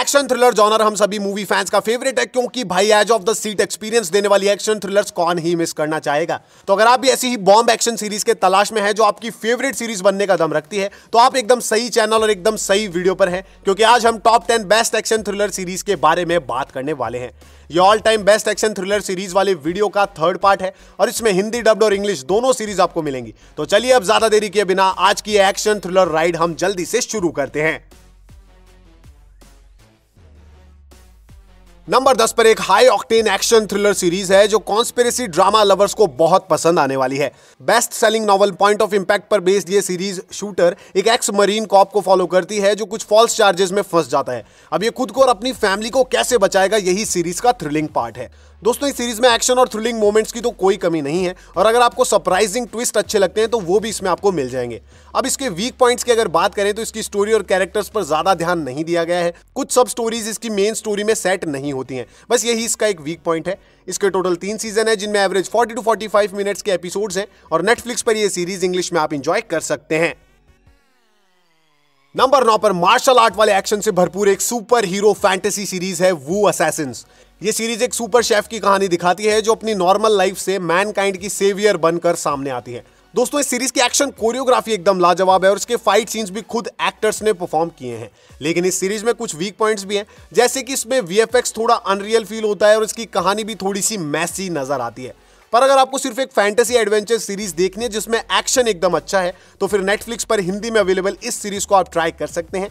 action thriller genre हम सभी movie fans का फेवरेट है क्योंकि भाई edge of the seat experience देने वाली एक्शन थ्रिलर्स कौन ही मिस करना चाहेगा तो अगर आप भी ऐसी ही बॉम्ब एक्शन सीरीज के तलाश में है जो आपकी फेवरेट सीरीज बनने का दम रखती है तो आप एकदम सही चैनल और एकदम सही वीडियो पर है क्योंकि आज हम top ten best action thriller series के बारे में बात करने वाले हैं ये all time best action thriller series वाले वीडियो का थर्ड पार्ट है और इसमें हिंदी डब्ड और इंग्लिश दोनों सीरीज आपको मिलेंगी तो चलिए अब ज्यादा देरी किए बिना आज की एक्शन थ्रिलर राइड हम जल्दी से शुरू करते हैं नंबर दस पर एक high octane action thriller series है जो कॉन्स्पेरेसी ड्रामा लवर्स को बहुत पसंद आने वाली है best selling novel point of impact पर बेस्ड ये सीरीज शूटर एक एक्स मरीन कॉप को फॉलो करती है जो कुछ फॉल्स चार्जेस में फंस जाता है अब ये खुद को और अपनी फैमिली को कैसे बचाएगा यही सीरीज का थ्रिलिंग पार्ट है दोस्तों इस सीरीज में एक्शन और थ्रिलिंग मोमेंट्स की तो कोई कमी नहीं है और अगर आपको सरप्राइजिंग ट्विस्ट अच्छे लगते हैं तो वो भी इसमें आपको मिल जाएंगे अब इसके वीक पॉइंट्स की अगर बात करें तो इसकी स्टोरी और कैरेक्टर्स पर ज्यादा ध्यान नहीं दिया गया है कुछ सब स्टोरीज इसकी मेन स्टोरी में सेट नहीं होती हैं बस यही इसका एक वीक पॉइंट है इसके टोटल तीन सीजन है जिनमें average forty to five minutes के एपिसोड है और नेटफ्लिक्स पर यह सीरीज इंग्लिश में आप इंजॉय कर सकते हैं नंबर नौ पर मार्शल आर्ट वाले एक्शन से भरपूर एक सुपर हीरो फैंटेसी सीरीज है वू असैसिन ये सीरीज एक सुपर शेफ की कहानी दिखाती है जो अपनी नॉर्मल लाइफ से मैनकाइंड की सेवियर बनकर सामने आती है दोस्तों इस सीरीज की एक्शन कोरियोग्राफी एकदम लाजवाब है और इसके फाइट सीन्स भी खुद एक्टर्स ने परफॉर्म किए हैं लेकिन इस सीरीज में कुछ वीक पॉइंट्स भी हैं जैसे कि इसमें वी थोड़ा अनरियल फील होता है और इसकी कहानी भी थोड़ी सी मैसी नजर आती है पर अगर आपको सिर्फ एक फैंटेसी एडवेंचर सीरीज देखनी है जिसमें एक्शन एकदम अच्छा है तो फिर नेटफ्लिक्स पर हिंदी में अवेलेबल इस सीरीज को आप ट्राई कर सकते हैं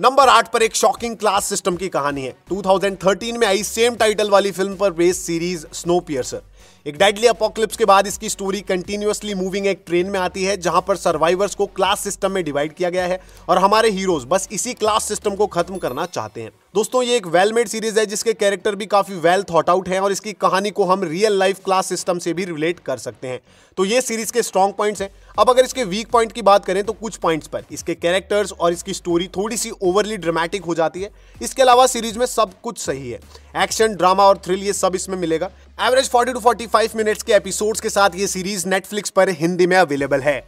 नंबर आठ पर एक शॉकिंग क्लास सिस्टम की कहानी है 2013 में आई सेम टाइटल वाली फिल्म पर बेस्ड सीरीज स्नो पियर्सर एक डेडली अपोक्लिप्स के बाद इसकी स्टोरी कंटिन्यूसली मूविंग एक ट्रेन में आती है जहां पर सर्वाइवर्स को क्लास सिस्टम में डिवाइड किया गया है और हमारे हीरोज बस इसी क्लास सिस्टम को खत्म करना चाहते हैं दोस्तों ये एक वेल मेड सीरीज है जिसके कैरेक्टर भी काफी वेल थॉट आउट हैं और इसकी कहानी को हम रियल लाइफ क्लास सिस्टम से भी रिलेट कर सकते हैं तो ये सीरीज के स्ट्रॉन्ग पॉइंट्स हैं अब अगर इसके वीक पॉइंट की बात करें तो कुछ पॉइंट्स पर इसके कैरेक्टर्स और इसकी स्टोरी थोड़ी सी ओवरली ड्रामेटिक हो जाती है इसके अलावा सीरीज में सब कुछ सही है एक्शन ड्रामा और थ्रिल ये सब इसमें मिलेगा एवरेज 40 टू 45 मिनट्स के एपिसोड्स के साथ ये सीरीज नेटफ्लिक्स पर हिंदी में अवेलेबल है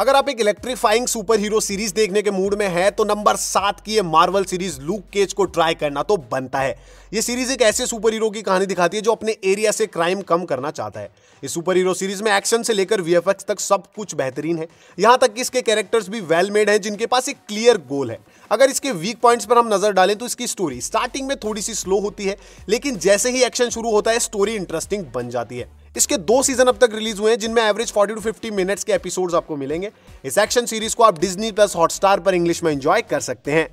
अगर आप एक इलेक्ट्रीफाइंग सुपर हीरो सीरीज देखने के मूड में हैं तो नंबर सात की ये मार्वल सीरीज लूक केज को ट्राई करना तो बनता है ये सीरीज एक ऐसे सुपर हीरो की कहानी दिखाती है जो अपने एरिया से क्राइम कम करना चाहता है इस सुपर हीरो सीरीज में एक्शन से लेकर वीएफएक्स तक सब कुछ बेहतरीन है यहां तक कि इसके कैरेक्टर्स भी वेल मेड हैं जिनके पास एक क्लियर गोल है अगर इसके वीक पॉइंट्स पर हम नजर डालें तो इसकी स्टोरी स्टार्टिंग में थोड़ी सी स्लो होती है लेकिन जैसे ही एक्शन शुरू होता है स्टोरी इंटरेस्टिंग बन जाती है इसके दो सीजन अब तक रिलीज हुए हैं जिनमें एवरेज 40 टू 50 मिनट्स के एपिसोड्स आपको मिलेंगे इस एक्शन सीरीज को आप डिज्नी प्लस हॉटस्टार पर इंग्लिश में एंजॉय कर सकते हैं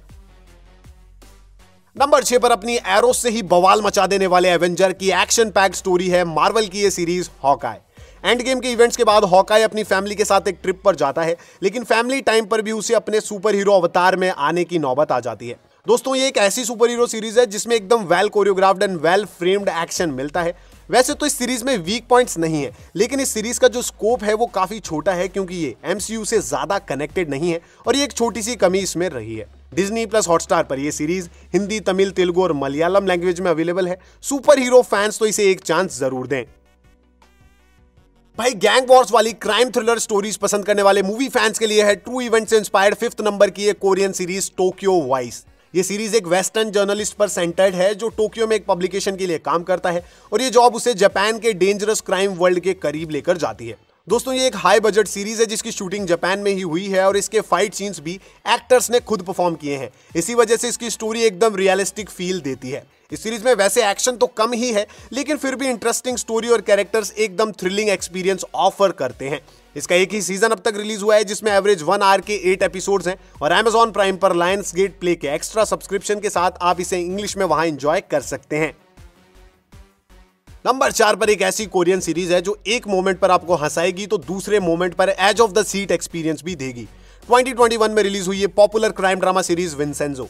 नंबर छह पर अपनी एरो से ही बवाल मचा देने वाले एवेंजर की एक्शन पैक स्टोरी है मार्वल की यह सीरीज हॉकाई एंड गेम के इवेंट्स के बाद हॉकाई अपनी फैमिली के साथ एक ट्रिप पर जाता है लेकिन फैमिली टाइम पर भी उसे अपने सुपर हीरो अवतार में आने की नौबत आ जाती है दोस्तों ये एक ऐसी सुपर हीरो सीरीज है जिसमें एकदम well choreographed and well framed action मिलता है वैसे तो इस सीरीज में वीक पॉइंट्स नहीं है लेकिन इस सीरीज का जो स्कोप है वो काफी छोटा है क्योंकि ये एमसीयू से ज्यादा कनेक्टेड नहीं है और ये एक छोटी सी कमी इसमें रही है डिज्नी प्लस हॉटस्टार पर यह सीरीज हिंदी तमिल तेलुगु और मलयालम लैंग्वेज में अवेलेबल है सुपर हीरो फैंस तो इसे एक चांस जरूर दें भाई गैंग वॉर्स वाली क्राइम थ्रिलर स्टोरीज पसंद करने वाले मूवी फैंस के लिए है ट्रू इवेंट से इंस्पायर्ड फिफ्थ नंबर की एक कोरियन सीरीज टोक्यो वाइस ये सीरीज एक वेस्टर्न जर्नलिस्ट पर सेंटर्ड है जो टोक्यो में एक पब्लिकेशन के लिए काम करता है और ये जॉब उसे जापान के डेंजरस क्राइम वर्ल्ड के करीब लेकर जाती है दोस्तों ये एक हाई बजट सीरीज है जिसकी शूटिंग जापान में ही हुई है और इसके फाइट सीन्स भी एक्टर्स ने खुद परफॉर्म किए हैं इसी वजह से इसकी स्टोरी एकदम रियलिस्टिक फील देती है इस सीरीज में वैसे एक्शन तो कम ही है लेकिन फिर भी इंटरेस्टिंग स्टोरी और कैरेक्टर्स एकदम थ्रिलिंग एक्सपीरियंस ऑफर करते हैं इसका एक ही सीजन अब तक रिलीज हुआ है जिसमें एवरेज वन आर के एट एपिसोड्स हैं और एमेजॉन प्राइम पर लायंस गेट प्ले के एक्स्ट्रा सब्सक्रिप्शन के साथ आप इसे इंग्लिश में वहां इंजॉय कर सकते हैं नंबर चार पर एक ऐसी कोरियन सीरीज है जो एक मोमेंट पर आपको हंसाएगी तो दूसरे मोमेंट पर edge of the seat experience भी देगी 2021 में रिलीज हुई है popular crime drama series Vincenzo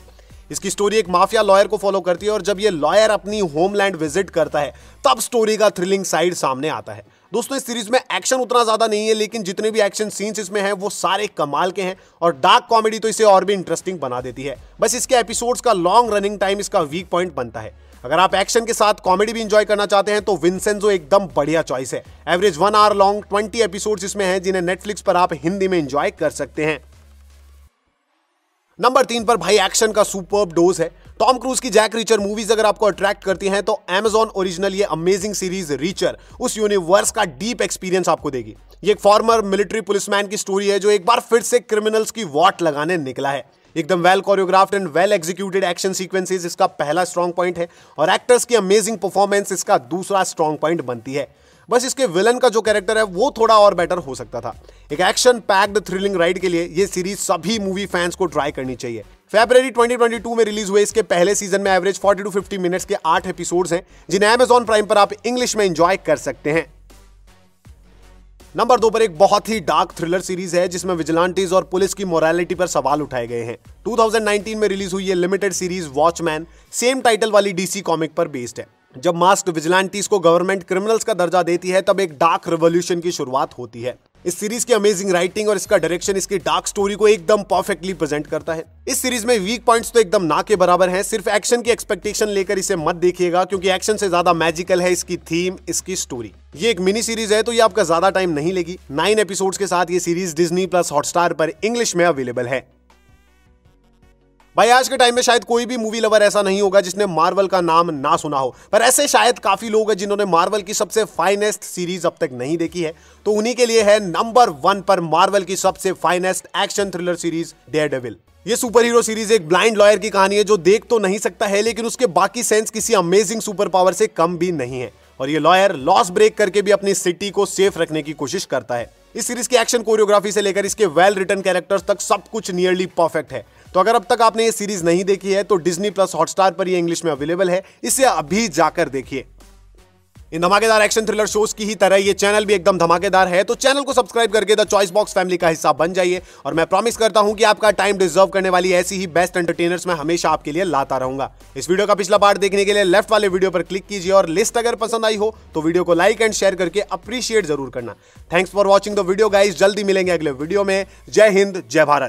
इसकी स्टोरी एक माफिया लॉयर को फॉलो करती है और जब ये लॉयर अपनी होमलैंड विजिट करता है तब स्टोरी का थ्रिलिंग साइड सामने आता है दोस्तों इस सीरीज में एक्शन उतना ज्यादा नहीं है लेकिन जितने भी एक्शन सीन्स इसमें हैं वो सारे कमाल के हैं और डार्क कॉमेडी तो इसे और भी इंटरेस्टिंग बना देती है बस इसके एपिसोड्स का लॉन्ग रनिंग टाइम इसका वीक पॉइंट बनता है अगर आप एक्शन के साथ कॉमेडी भी इंजॉय करना चाहते हैं तो विंसेंजो एकदम बढ़िया चॉइस है average one hour long twenty episode इसमें है जिन्हें नेटफ्लिक्स पर आप हिंदी में इंजॉय कर सकते हैं नंबर तीन पर भाई एक्शन का सुपर डोज है टॉम क्रूज की जैक रीचर मूवीज अगर आपको अट्रैक्ट करती हैं तो एमेजॉन ओरिजिनल ये अमेजिंग सीरीज रीचर उस यूनिवर्स का डीप एक्सपीरियंस आपको देगी ये एक फॉर्मर मिलिट्री पुलिसमैन की स्टोरी है जो एक बार फिर से क्रिमिनल्स की वॉट लगाने निकला है एकदम well choreographed and well executed action sequences इसका पहला स्ट्रॉन्ग पॉइंट है और एक्टर्स की अमेजिंग परफॉर्मेंस इसका दूसरा स्ट्रॉन्ग पॉइंट बनती है बस इसके विलन का जो कैरेक्टर है वो थोड़ा और बेटर हो सकता था एक एक्शन पैक्ड थ्रिलिंग राइड के लिए ये सीरीज सभी मूवी फैंस को ट्राई करनी चाहिए फेब्रवरी 2022 में रिलीज हुए इसके पहले सीजन में एवरेज 40 टू 50 मिनट्स के आठ एपिसोड्स हैं जिन्हें एमेजॉन प्राइम पर आप इंग्लिश में एंजॉय कर सकते हैं नंबर दो पर एक बहुत ही डार्क थ्रिलर सीरीज है जिसमें विजिलांटीज और पुलिस की मोरालिटी पर सवाल उठाए गए हैं 2019 में रिलीज हुई ये limited series Watchmen same title वाली डीसी कॉमिक पर बेस्ड है जब मास्क विजिलांटीज को गवर्नमेंट क्रिमिनल्स का दर्जा देती है तब एक डार्क रिवोल्यूशन की शुरुआत होती है इस सीरीज की अमेजिंग राइटिंग और इसका डायरेक्शन इसकी डार्क स्टोरी को एकदम परफेक्टली प्रेजेंट करता है इस सीरीज में वीक पॉइंट्स तो एकदम ना के बराबर हैं सिर्फ एक्शन की एक्सपेक्टेशन लेकर इसे मत देखिएगा क्योंकि एक्शन से ज्यादा मैजिकल है इसकी थीम इसकी स्टोरी ये एक मिनी सीरीज है तो ये आपका ज्यादा टाइम नहीं लेगी नाइन एपिसोड के साथ ये सीरीज डिजनी प्लस हॉटस्टार पर इंग्लिश में अवेलेबल है भाई आज के टाइम में शायद कोई भी मूवी लवर ऐसा नहीं होगा जिसने मार्वल का नाम ना सुना हो पर ऐसे शायद काफ़ी लोग हैं जिन्होंने मार्वल की सबसे फाइनेस्ट सीरीज अब तक नहीं देखी है तो उन्हीं के लिए है नंबर वन पर मार्वल की सबसे finest action thriller series Daredevil ये सुपर हीरो सीरीज एक ब्लाइंड लॉयर की कहानी है जो देख तो नहीं सकता है लेकिन उसके बाकी सेंस किसी अमेजिंग सुपर पावर से कम भी नहीं है और ये लॉयर लॉस ब्रेक करके भी अपनी सिटी को सेफ रखने की कोशिश करता है इस सीरीज की एक्शन कोरियोग्राफी से लेकर इसके वेल रिटर्न कैरेक्टर्स तक सब कुछ नियरली परफेक्ट है तो अगर अब तक आपने ये सीरीज नहीं देखी है तो डिज्नी प्लस हॉटस्टार पर ये इंग्लिश में अवेलेबल है इसे अभी जाकर देखिए इन धमाकेदार एक्शन थ्रिलर शोज की ही तरह ये चैनल भी एकदम धमाकेदार है तो चैनल को सब्सक्राइब करके द चॉइस बॉक्स फैमिली का हिस्सा बन जाइए और मैं प्रॉमिस करता हूं कि आपका टाइम डिजर्व करने वाली ऐसी ही बेस्ट एंटरटेनर्स मैं हमेशा आपके लिए लाता रहूंगा इस वीडियो का पिछला पार्ट देखने के लिए लेफ्ट वाले वीडियो पर क्लिक कीजिए और लिस्ट अगर पसंद आई हो तो वीडियो को लाइक एंड शेयर करके अप्रिशिएट जरूर करना thanks for watching the video guys जल्दी मिलेंगे अगले वीडियो में जय हिंद जय भारत